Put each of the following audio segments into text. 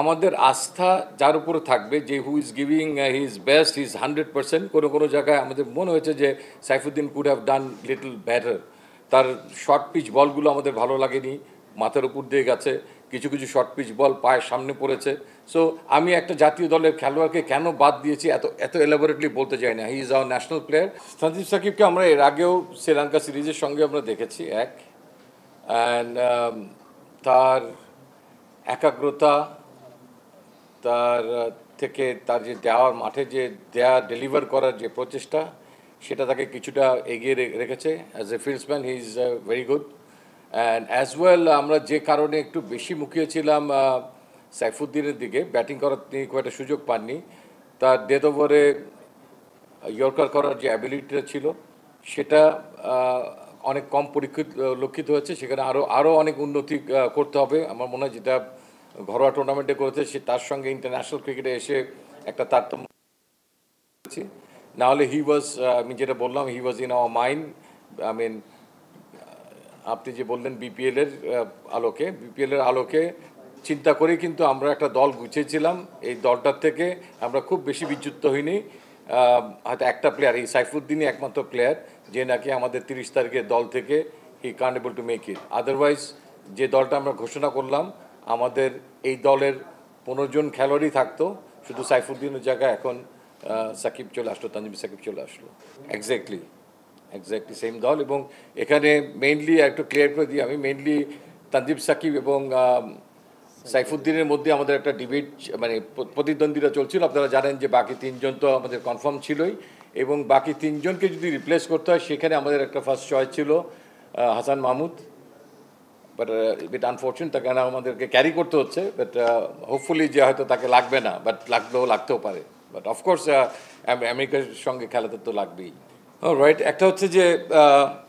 আমাদের আস্থা যার উপরে থাকবে যে who is giving his best his hundred percent কোনো কোনো জায়গায় আমাদের মনে হয়েছে যে Saifuddin could have done little better তার শর্ট পিচ বলগুলো আমাদের ভালো লাগেনি মাথার উপর দিয়ে গেছে কিছু কিছু শর্ট পিচ বল পায়ের সামনে পড়েছে সো আমি একটা জাতীয় দলের খেলোয়াড়কে কেন বাদ দিয়েছি এত এত এলাবোরেটলি বলতে চাই না he is our national player Sandeep সাকিবকে আমরা এর আগেও শ্রীলঙ্কা সিরিজের সঙ্গে আমরা দেখেছি এক অ্যান্ড um, তার একাগ্রতা তার থেকে তার যে দেওয়ার মাঠে যে দেয়া ডেলিভার করার যে প্রচেষ্টা সেটা তাকে কিছুটা এগিয়ে রেখেছে as a fieldsman he is very good and as well আমরা যে কারণে একটু বেশি মুখিয়েছিলাম সাইফুদ্দিনের দিকে ব্যাটিং করার তিনি খুব একটা সুযোগ পাননি তার ডেথ ওভারে ইয়র্কার করার যে অ্যাবিলিটিটা ছিল সেটা অনেক কম পরীক্ষিত লক্ষিত হয়েছে সেখানে আরও আরও অনেক উন্নতি করতে হবে আমার মনে হয় যেটা ঘরোয়া টুর্নামেন্টে করেছে সে তার সঙ্গে ইন্টারন্যাশনাল ক্রিকেটে এসে একটা তারতম্য নাহলে হি ওয়াজ আমি যেটা বললাম he was in our mind I mean আপনি যে বললেন বিপিএলের আলোকে বিপিএলের আলোকে চিন্তা করে কিন্তু আমরা একটা দল গুছিয়েছিলাম এই দলটার থেকে আমরা খুব বেশি বিচ্যুত হইনি হয়তো একটা প্লেয়ার এই সাইফুদ্দিনই একমাত্র প্লেয়ার যে নাকি আমাদের তিরিশ তারিখের দল থেকে he can't able to make it otherwise যে দলটা আমরা ঘোষণা করলাম আমাদের এই দলের পনেরো জন খেলোয়াড়ই থাকতো শুধু সাইফুদ্দিনের জায়গায় এখন সাকিব চলে আসলো তানজিম সাকিব চলে আসলো এক্স্যাক্টলি এক্স্যাক্টলি সেম দল এবং এখানে মেইনলি একটু ক্লিয়ার করে দিই আমি মেইনলি তানজিব সাকিব এবং সাইফুদ্দিনের মধ্যে আমাদের একটা ডিবেট মানে প্রতিদ্বন্দ্বীরা চলছিল আপনারা জানেন যে বাকি তিনজন তো আমাদের কনফার্ম ছিলই এবং বাকি তিনজনকে যদি রিপ্লেস করতে হয় সেখানে আমাদের একটা ফার্স্ট চয়েস ছিল Hasan Mahmud but bit unfortunate তাকে আমাদেরকে ক্যারি করতে হচ্ছে বাট হোপফুলি uh, যে হয়তো তাকে লাগবে না বাট লাগলেও লাগতেও পারে বাট অফকোর্স uh, আমেরিকার সঙ্গে খেলাতে তো লাগবেই রাইট একটা হচ্ছে যে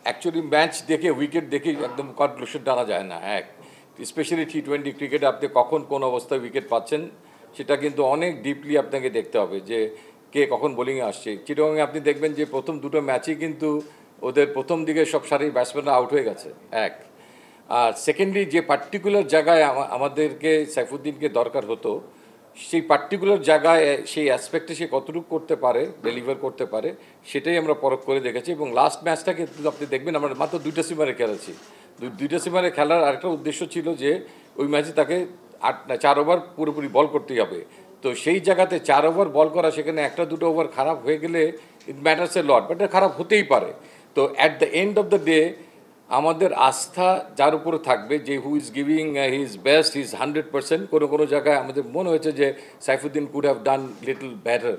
অ্যাকচুয়ালি uh, ম্যাচ দেখে উইকেট দেখে একদম কনক্লুশন টানা যায় না এক স্পেশালি টি টোয়েন্টি ক্রিকেটে আপনি কখন কোন অবস্থায় উইকেট পাচ্ছেন সেটা কিন্তু অনেক ডিপলি আপনাকে দেখতে হবে যে কে কখন বোলিংয়ে আসছে চিটগাংয়ে আপনি দেখবেন যে প্রথম দুটো ম্যাচই কিন্তু ওদের প্রথম দিকে সব সারি ব্যাটসম্যানরা আউট হয়ে গেছে এক আর সেকেন্ডলি যে পার্টিকুলার জায়গায় আমাদেরকে সাইফুদ্দিনকে দরকার হতো সেই পার্টিকুলার জায়গায় সেই অ্যাসপেক্টে সে কতটুকু করতে পারে ডেলিভার করতে পারে সেটাই আমরা পরখ করে দেখেছি এবং লাস্ট ম্যাচটাকে আপনি দেখবেন আমরা মাত্র দুইটা সিমারে খেলেছি দুইটা সিমারে খেলার আরেকটা উদ্দেশ্য ছিল যে ওই ম্যাচে তাকে আট চার ওভার পুরোপুরি বল করতেই হবে তো সেই জায়গাতে চার ওভার বল করা সেখানে একটা দুটো ওভার খারাপ হয়ে গেলে ইট ম্যাটার্স এ লট বাট খারাপ হতেই পারে তো at the end of the day আমাদের আস্থা যার উপরে থাকবে যে who is giving his best his hundred percent কোনো কোনো জায়গায় আমাদের মনে হয়েছে যে Saifuddin could have done little better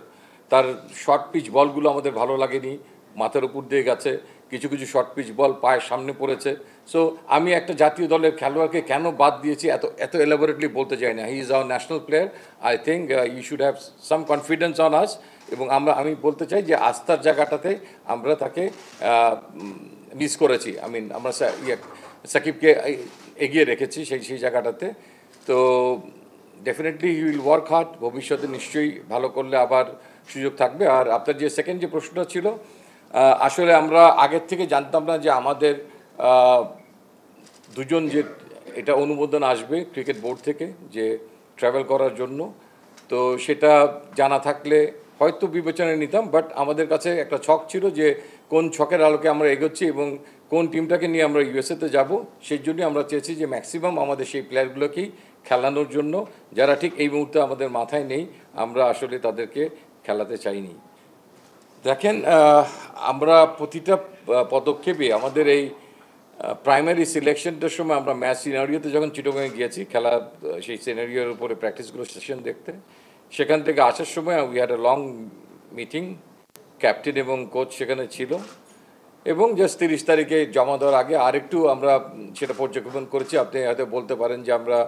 তার শর্ট পিচ বলগুলো আমাদের ভালো লাগেনি মাথার উপর দিয়ে গেছে কিছু কিছু শর্ট পিচ বল পায়ের সামনে পড়েছে সো আমি একটা জাতীয় দলের খেলোয়াড়কে কেন বাদ দিয়েছি এত এত এলাবোরেটলি বলতে চাই না he is our national player I think you should have some confidence on us এবং আমরা আমি বলতে চাই যে আস্থার জায়গাটাতে আমরা তাকে মিস করেছি আই মিন আমরা ইয়ে, সাকিবকে এগিয়ে রেখেছি সেই সেই জায়গাটাতে তো definitely you will work hard ভবিষ্যতে নিশ্চয়ই ভালো করলে আবার সুযোগ থাকবে আর আপনার যে সেকেন্ড যে প্রশ্নটা ছিল আসলে আমরা আগের থেকে জানতাম না যে আমাদের দুজন যে এটা অনুমোদন আসবে ক্রিকেট বোর্ড থেকে যে ট্রাভেল করার জন্য তো সেটা জানা থাকলে হয়তো বিবেচনায় নিতাম বাট আমাদের কাছে একটা ছক ছিল যে কোন ছকের আলোকে আমরা এগোচ্ছি এবং কোন টিমটাকে নিয়ে আমরা ইউএসএতে যাব সেই জন্য আমরা চেয়েছি যে ম্যাক্সিমাম আমাদের সেই প্লেয়ারগুলোকেই খেলানোর জন্য যারা ঠিক এই মুহূর্তে আমাদের মাথায় নেই আমরা আসলে তাদেরকে খেলাতে চাইনি দেখেন আমরা প্রতিটা পদক্ষেপে আমাদের এই প্রাইমারি সিলেকশনটার সময় আমরা ম্যাচ সিনারিওতে যখন চিটগাঁয়ে গিয়েছি খেলা সেই সিনারিওর উপরে প্র্যাকটিসগুলো সেশন দেখতে সেখান থেকে আসার সময় we had a long meeting captain এবং কোচ সেখানে ছিল এবং জাস্ট তিরিশ তারিখে জমা দেওয়ার আগে আরেকটু আমরা সেটা পর্যবেক্ষণ করেছি আপনি হয়তো বলতে পারেন যে আমরা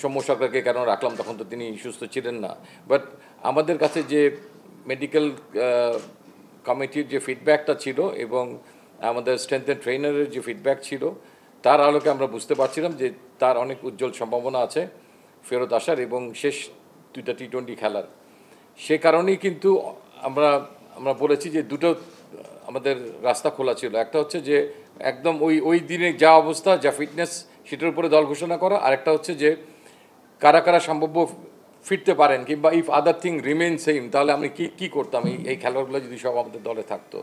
সৌম্য সরকারকে কেন রাখলাম তখন তো তিনি সুস্থ ছিলেন না বাট আমাদের কাছে যে মেডিকেল কমিটির uh, যে ফিডব্যাকটা ছিল এবং আমাদের স্ট্রেংথ অ্যান্ড ট্রেনারের যে ফিডব্যাক ছিল তার আলোকে আমরা বুঝতে পারছিলাম যে তার অনেক উজ্জ্বল সম্ভাবনা আছে ফেরত আসার এবং শেষ দুইটা টি টোয়েন্টি খেলার সে কারণেই কিন্তু আমরা আমরা বলেছি যে দুটো আমাদের রাস্তা খোলা ছিল একটা হচ্ছে যে একদম ওই ওই দিনে যা অবস্থা যা ফিটনেস সেটার উপরে দল ঘোষণা করা একটা হচ্ছে যে কারা কারা সম্ভাব্য ফিরতে পারেন কিংবা if other thing remain same তাহলে আমি কি কী করতাম এই এই খেলোয়াড়গুলো যদি সব আমাদের দলে থাকতো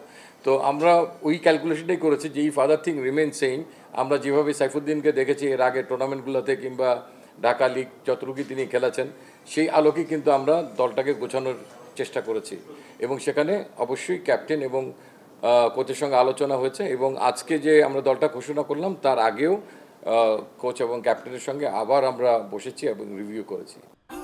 তো আমরা ওই ক্যালকুলেশনটাই করেছি যে if other thing remain same আমরা যেভাবে সাইফুদ্দিনকে দেখেছি এর আগে টুর্নামেন্টগুলোতে কিংবা ঢাকা লিগ যতটুকু তিনি খেলেছেন সেই আলোকে কিন্তু আমরা দলটাকে গোছানোর চেষ্টা করেছি এবং সেখানে অবশ্যই ক্যাপ্টেন এবং কোচের সঙ্গে আলোচনা হয়েছে এবং আজকে যে আমরা দলটা ঘোষণা করলাম তার আগেও কোচ এবং ক্যাপ্টেনের সঙ্গে আবার আমরা বসেছি এবং রিভিউ করেছি